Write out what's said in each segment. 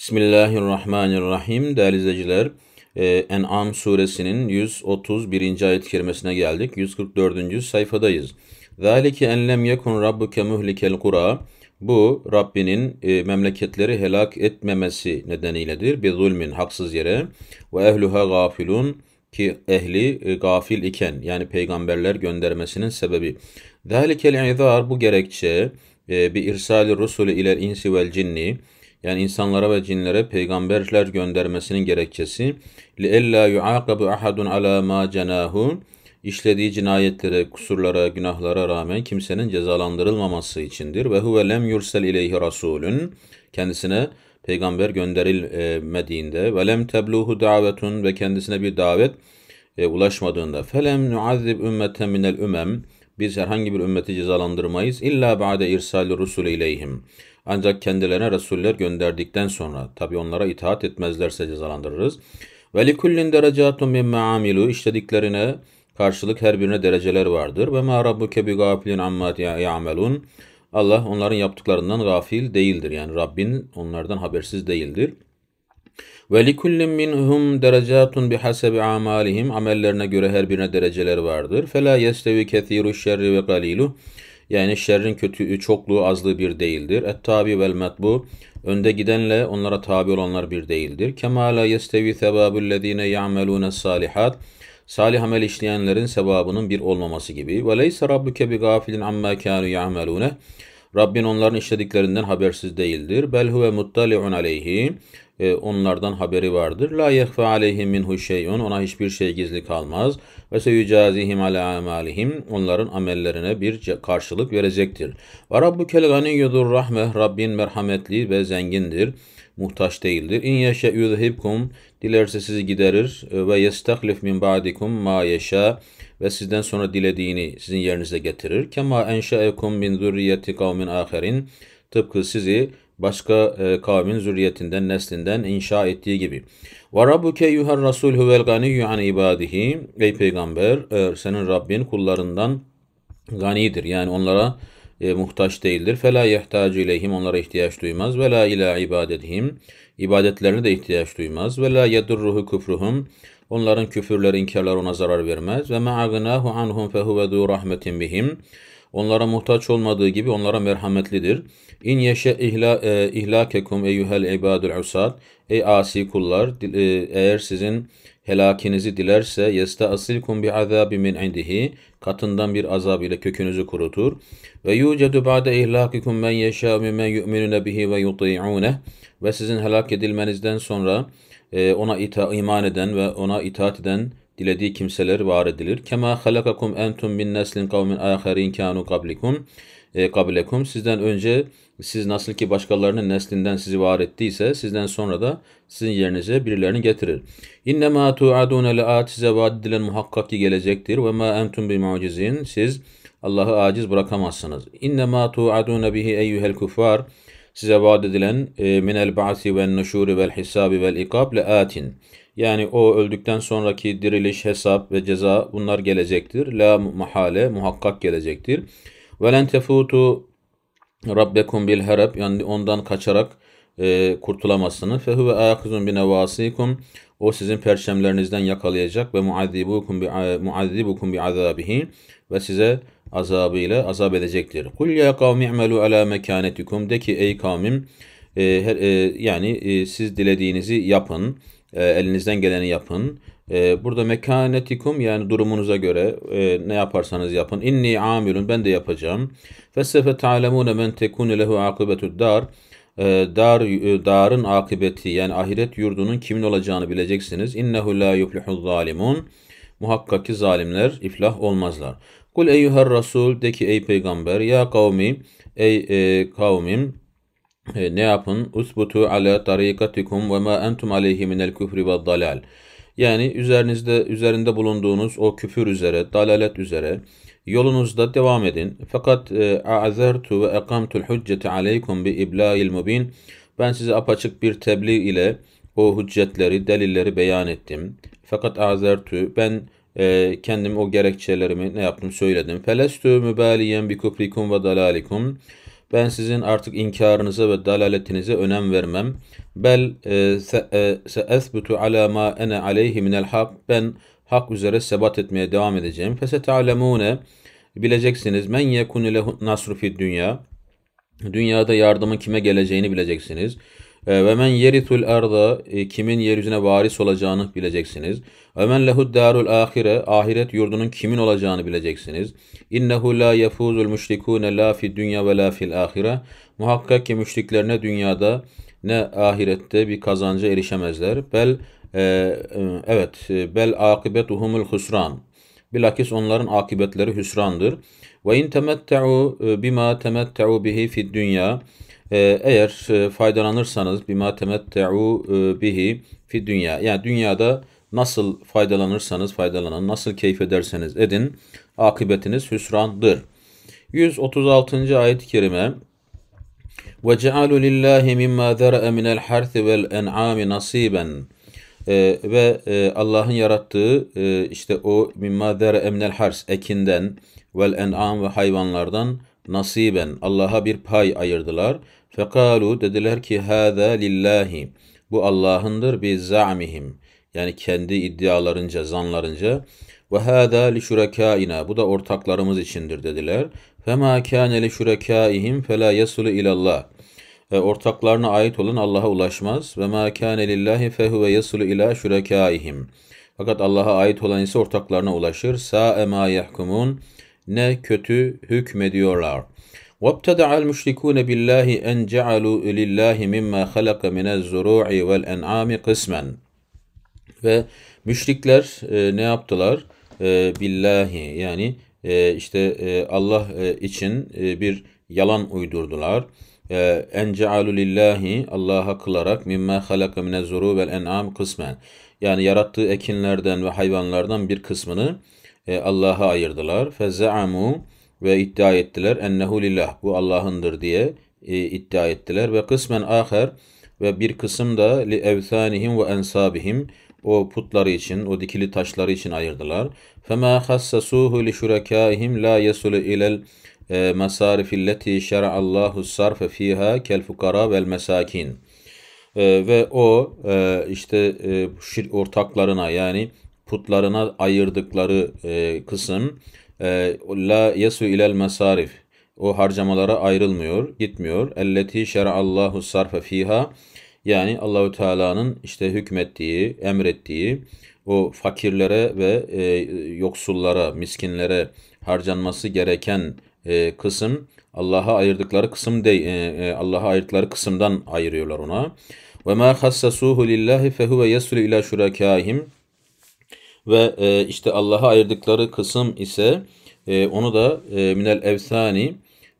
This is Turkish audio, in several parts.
Bismillahirrahmanirrahim. Değerli izleyiciler, e, En'am suresinin 131. ayet-i kerimesine geldik. 144. sayfadayız. Zalike en lem yekun rabbuke muhlikel kura. Bu Rabbinin e, memleketleri helak etmemesi nedeniyledir. Bir zulmin haksız yere ve ehluha gafilun ki ehli e, gafil iken yani peygamberler göndermesinin sebebi. Zalikel izar bu gerekçe e, bir irsali rusuli ile insi vel cinni yani insanlara ve cinlere peygamberler göndermesinin gerekçesi لِأَلَّا يُعَاقَبُ ahadun عَلَى مَا جَنَاهُ işlediği cinayetlere, kusurlara, günahlara rağmen kimsenin cezalandırılmaması içindir. Ve huve lem yursel ileyhi rasulün kendisine peygamber gönderilmediğinde ve lem tebluhu davetun ve kendisine bir davet e, ulaşmadığında felem nuazib ümmeten minel ümem biz herhangi bir ümmeti cezalandırmayız. illa ba'de irsali rusul ileyhim. Ancak kendilerine Resuller gönderdikten sonra, tabi onlara itaat etmezlerse cezalandırırız. Ve likullin derecatun mimme amilu. işlediklerine karşılık her birine dereceler vardır. Ve ma rabbuke bi gafilin amma ya'melun. Allah onların yaptıklarından gafil değildir. Yani Rabbin onlardan habersiz değildir.'' Ve likullin minhum derecatun bihasebi amalihim. Amellerine göre her birine dereceler vardır. Fela yestevi kethiru şerri ve galilu. Yani şerrin kötü çokluğu azlığı bir değildir. Et tabi vel matbu. Önde gidenle onlara tabi olanlar bir değildir. Kema la yestevi sevabul lezine ya'melune salihat. Salih amel işleyenlerin sevabının bir olmaması gibi. Ve leyse rabbuke bi gafilin amma kanu ya'melune. Rabbin onların işlediklerinden habersiz değildir. Bel ve muttali'un aleyhi. E, onlardan haberi vardır. La yehfe aleyhim minhu şey'un. Ona hiçbir şey gizli kalmaz. Ve seyücazihim ala amalihim. Onların amellerine bir karşılık verecektir. Ve rabbukel ganiyyudur rahmeh. Rabbin merhametli ve zengindir. Muhtaç değildir. İn yeşe yuzhibkum Dilerse sizi giderir ve yestahlif min ba'dikum ma yeşâ ve sizden sonra dilediğini sizin yerinize getirir. Kema enşa'ekum min zürriyeti kavmin aherin tıpkı sizi başka e, kavmin zürriyetinden, neslinden inşa ettiği gibi. Ve rabbuke yuhar rasul huvel ganiyyu an ibadihi. Ey peygamber, e, senin Rabbin kullarından ganidir. Yani onlara e, muhtaç değildir. Fela yehtacü ileyhim onlara ihtiyaç duymaz. Ve la ila ibadetihim ibadetlerine de ihtiyaç duymaz. Ve la yedurruhu küfruhum onların küfürleri inkarlar ona zarar vermez. Ve ma'agnahu anhum fehuve du rahmetin bihim onlara muhtaç olmadığı gibi onlara merhametlidir. İn yeşe ihla, e, ihlakekum eyyuhel ibadul usad. Ey asi kullar e, eğer sizin helakinizi dilerse yeste asilkum bi azabi min indihi katından bir azab ile kökünüzü kurutur. Ve yucedu ba'de ihlakikum men yeşâ mimmen yu'minune bihi ve yuti'ûneh ve sizin helak edilmenizden sonra e, ona ita iman eden ve ona itaat eden dilediği kimseler var edilir. Kema halakakum entum min neslin kavmin aharin kanu kablikum. E, kabilekum. Sizden önce siz nasıl ki başkalarının neslinden sizi var ettiyse sizden sonra da sizin yerinize birilerini getirir. İnne ma tuadun laat size vaat edilen muhakkak ki gelecektir ve ma entum bi mucizin. Siz Allah'ı aciz bırakamazsınız. İnne ma tuadun bihi eyyuhel kuffar. Size vaat edilen e, minel ba'si ve nuşuri vel hisabi vel ikab le'atin. Yani o öldükten sonraki diriliş, hesap ve ceza bunlar gelecektir. La muhale muhakkak gelecektir. Velen tefutu rabbekum bil herab yani ondan kaçarak e, kurtulamazsınız. Fehuve akizun bi o sizin perçemlerinizden yakalayacak ve muazzibukum bi muazzibukum bi azabihi ve size azabıyla azap edecektir. Kul ya kavmi amelu ala mekanetikum de ki ey kavmim e, her, e, yani e, siz dilediğinizi yapın. E, elinizden geleni yapın. Ee, burada mekanetikum yani durumunuza göre e, ne yaparsanız yapın. İnni amilun ben de yapacağım. Fessefe ta'lemune men tekunu lehu akibetud dar. Ee, dar, e, darın akıbeti yani ahiret yurdunun kimin olacağını bileceksiniz. İnnehu la yuflihu zalimun. Muhakkak ki zalimler iflah olmazlar. Kul eyyuher rasul de ki ey peygamber ya kavmi ey e, kavmim e, ne yapın? Usbutu ala tarikatikum ve ma entum aleyhi minel küfri ve dalal. Yani üzerinizde üzerinde bulunduğunuz o küfür üzere, dalalet üzere yolunuzda devam edin. Fakat e, azertu ve ekamtul hücceti aleykum bi iblâil mubin. Ben size apaçık bir tebliğ ile o hüccetleri, delilleri beyan ettim. Fakat azertu, ben e, kendim o gerekçelerimi ne yaptım söyledim. Felestu mübaliyen bi kufrikum ve dalalikum. Ben sizin artık inkarınıza ve dalaletinize önem vermem. Bel e, seesbutu e, ala ma ene aleyhi minel hak. Ben hak üzere sebat etmeye devam edeceğim. Fese ta'lemune bileceksiniz. Men yekunu lehu nasru fid dünya. Dünyada yardımın kime geleceğini bileceksiniz. Ee, ve men yeritul arda e, kimin yeryüzüne varis olacağını bileceksiniz. Ve men lehud darul ahire ahiret yurdunun kimin olacağını bileceksiniz. İnnehu la yefuzul müşrikune la fid dünya ve la fil ahire. Muhakkak ki müşrikler ne dünyada ne ahirette bir kazancı erişemezler. Bel e, e evet e, bel akibetuhumul husran. Bilakis onların akıbetleri hüsrandır. Ve in temettu bima temettu bihi fid dünya. Ee, eğer e, faydalanırsanız bima temette'u e, bihi fi dünya yani dünyada nasıl faydalanırsanız faydalanın, nasıl keyif ederseniz edin akıbetiniz hüsrandır. 136. ayet-i kerime ve cealu lillahi mimma zer'e minel harthi vel en'ami nasiben ee, ve e, Allah'ın yarattığı e, işte o mimma zer'e minel hars ekinden vel en'am ve hayvanlardan nasiben Allah'a bir pay ayırdılar. Fekalu dediler ki hâzâ lillahi. Bu Allah'ındır bi za'mihim. Yani kendi iddialarınca, zanlarınca. Ve hâzâ li şurekâina. Bu da ortaklarımız içindir dediler. Fema kâne li şurekâihim fela yesulu ilallah. Ve ortaklarına ait olan Allah'a ulaşmaz. Ve mâ kâne lillahi fehuve yesulu ilâ şurekâihim. Fakat Allah'a ait olan ise ortaklarına ulaşır. Sa mâ yahkumun ne kötü hükmediyorlar. وابتدع المشركون بالله أن جعلوا لله مما خلق من الزروع والأنعام قسما ve müşrikler e, ne yaptılar? E, billahi yani e, işte e, Allah e, için e, bir yalan uydurdular. E, en cealu lillahi Allah'a kılarak mimma halaka mine zuru vel en'am kısmen. Yani yarattığı ekinlerden ve hayvanlardan bir kısmını e, Allah'a ayırdılar. Fezaamu ve iddia ettiler ennehu lillah bu Allah'ındır diye e, iddia ettiler ve kısmen aher ve bir kısım da li evsanihim ve ensabihim o putları için, o dikili taşları için ayırdılar. Fema hassasuhu li şurakaihim la yasulu ilel e, masarif illeti şer'allahu sarfe fiha kel fukara vel mesakin. E, ve o e, işte ortaklarına yani putlarına ayırdıkları e, kısım e, la yesu ilel mesarif o harcamalara ayrılmıyor, gitmiyor. Elleti Allahu sarfe fiha yani Allahü Teala'nın işte hükmettiği, emrettiği o fakirlere ve e, yoksullara, miskinlere harcanması gereken e, kısım Allah'a ayırdıkları kısım değil e, e Allah'a ayırdıkları kısımdan ayırıyorlar ona. Ve ma hassasuhu lillahi fehuve yeslu ila şurakahim ve e, işte Allah'a ayırdıkları kısım ise e, onu da e, minel evsani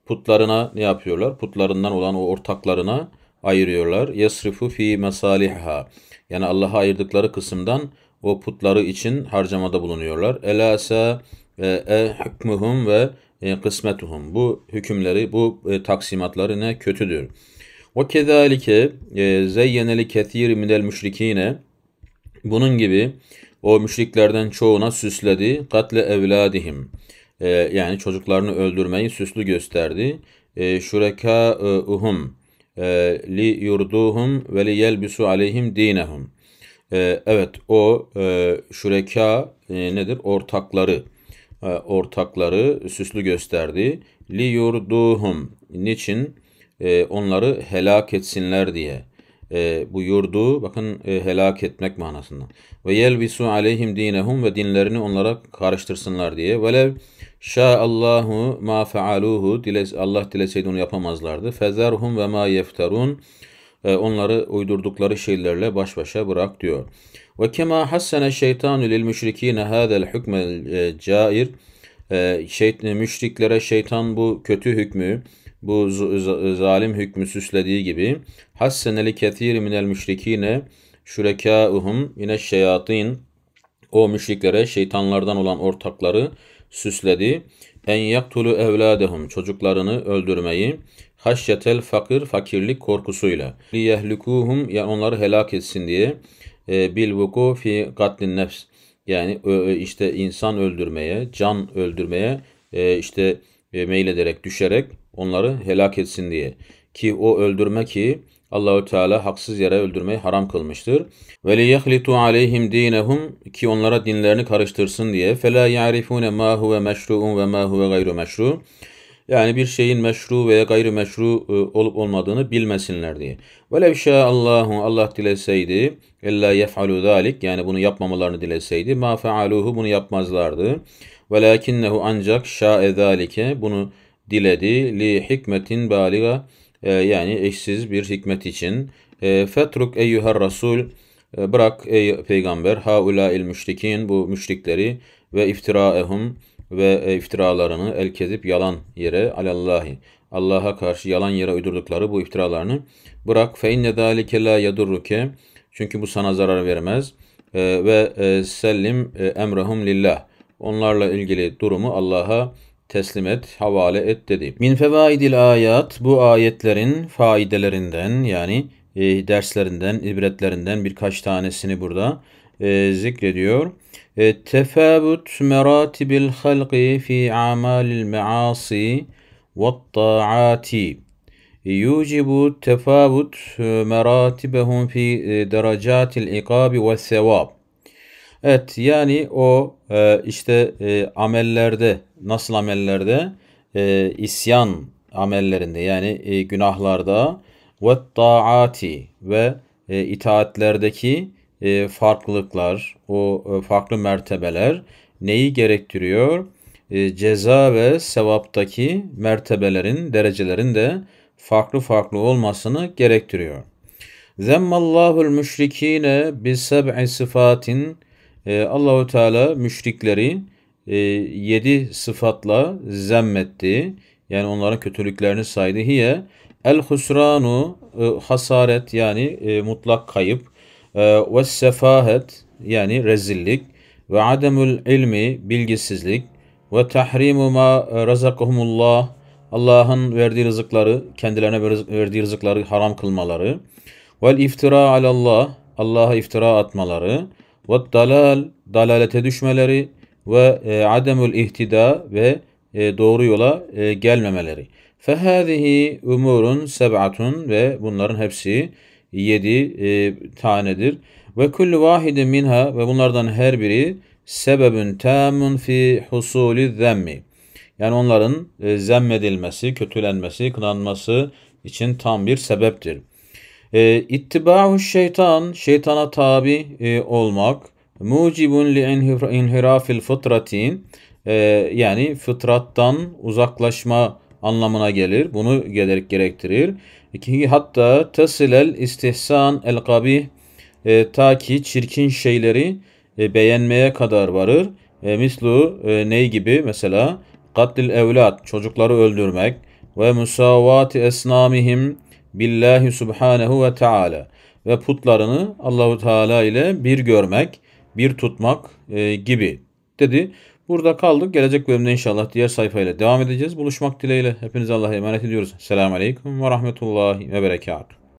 putlarına ne yapıyorlar? Putlarından olan o ortaklarına ayırıyorlar. Yesrifu fi mesaliha Yani Allah'a ayırdıkları kısımdan o putları için harcamada bulunuyorlar. Elasa e, e hükmühüm ve e, kısmetuhum. Bu hükümleri, bu e, taksimatları ne kötüdür. o kezalike e, zeyyeneli kethir minel müşrikine. Bunun gibi o müşriklerden çoğuna süsledi. Katle evladihim. E, yani çocuklarını öldürmeyi süslü gösterdi. Ee, e, şureka uhum e, li yurduhum ve li yelbisu aleyhim dinehum. E, evet o e, şureka e, nedir? Ortakları. E, ortakları süslü gösterdi. Li yurduhum. Niçin? E, onları helak etsinler diye e, bu yurdu bakın e, helak etmek manasında. Ve yelbisu aleyhim dinehum ve dinlerini onlara karıştırsınlar diye. Velev şa'allahu ma fealuhu Allah dileseydi onu yapamazlardı. Fezerhum ve ma yefterun e, onları uydurdukları şeylerle baş başa bırak diyor. Ve kema hassene şeytanu lil müşrikine hadel hükmel e, cair. E, şeyt, müşriklere şeytan bu kötü hükmü bu zalim hükmü süslediği gibi hasseneli ketiri minel müşrikine şürekâuhum yine şeyatin o müşriklere şeytanlardan olan ortakları süsledi. En yaktulu evladehum çocuklarını öldürmeyi haşyetel fakir fakirlik korkusuyla. Liyehlikuhum yani onları helak etsin diye ee, bil vuku fi katlin nefs yani işte insan öldürmeye, can öldürmeye e, işte e, meylederek, düşerek onları helak etsin diye. Ki o öldürme ki Allahü Teala haksız yere öldürmeyi haram kılmıştır. Ve li yahlitu aleyhim dinehum ki onlara dinlerini karıştırsın diye. Fela yarifune ma huve meşruun ve ma huve gayru meşru. Yani bir şeyin meşru veya gayri meşru e, olup olmadığını bilmesinler diye. Ve Velev Allahu Allah dileseydi illa yef'alu zalik yani bunu yapmamalarını dileseydi ma fealuhu bunu yapmazlardı. Velakinnehu ancak şa'e zalike bunu diledi. Li hikmetin baliga e, yani eşsiz bir hikmet için. E, fetruk eyyuher rasul e, bırak ey peygamber haula il müşrikin bu müşrikleri ve iftiraehum ve e, iftiralarını el kezip yalan yere alallahi Allah'a karşı yalan yere uydurdukları bu iftiralarını bırak fe inne zalike la yadurruke çünkü bu sana zarar vermez e, ve e, sellim emrahum lillah onlarla ilgili durumu Allah'a teslim et, havale et dedi. Min fevaidil ayat bu ayetlerin faidelerinden yani e, derslerinden, ibretlerinden birkaç tanesini burada e, zikrediyor. E, tefabut meratibil halqi fi amalil maasi ve taati e, yucibu tefabut e, meratibehum fi e, derecetil ikabi ve sevab Evet yani o e, işte e, amellerde nasıl amellerde e, isyan amellerinde yani günahlarda ve taati ve e, itaatlerdeki farklılıklar o farklı mertebeler neyi gerektiriyor? ceza ve sevaptaki mertebelerin derecelerin de farklı farklı olmasını gerektiriyor. Zemmallahul müşrikine bi seb'i sıfatin e, Allahu Teala müşrikleri e, yedi sıfatla zemmetti. Yani onların kötülüklerini saydı. Hiye el husranu e, hasaret yani e, mutlak kayıp e, ve sefahet yani rezillik ve ademül ilmi bilgisizlik ve tahrimu ma razakahumullah Allah'ın verdiği rızıkları kendilerine verdiği rızıkları haram kılmaları ve iftira alallah Allah'a iftira atmaları ve dalal dalalete düşmeleri ve e, ademül ihtida ve e, doğru yola e, gelmemeleri. Fehazihi umurun seb'atun ve bunların hepsi yedi e, tanedir. Ve kullu vahidin minha ve bunlardan her biri sebebün tamun fi husuli zemmi. Yani onların e, zemmedilmesi, kötülenmesi, kınanması için tam bir sebeptir. E, ee, ittibahu şeytan, şeytana tabi e, olmak. Mucibun li inhirafil fıtrati, e, ee, yani fıtrattan uzaklaşma anlamına gelir. Bunu gerek gerektirir. Ki hatta tasilel, istihsan el kabih, e, ta ki çirkin şeyleri e, beğenmeye kadar varır. E, mislu e, ney gibi mesela katil evlat, çocukları öldürmek ve musavati esnamihim, billahi Subhanahu ve teala ve putlarını Allahu Teala ile bir görmek, bir tutmak e, gibi dedi. Burada kaldık. Gelecek bölümde inşallah diğer sayfayla devam edeceğiz. Buluşmak dileğiyle. Hepinize Allah'a emanet ediyoruz. Selamun Aleyküm ve Rahmetullahi ve Berekatuhu.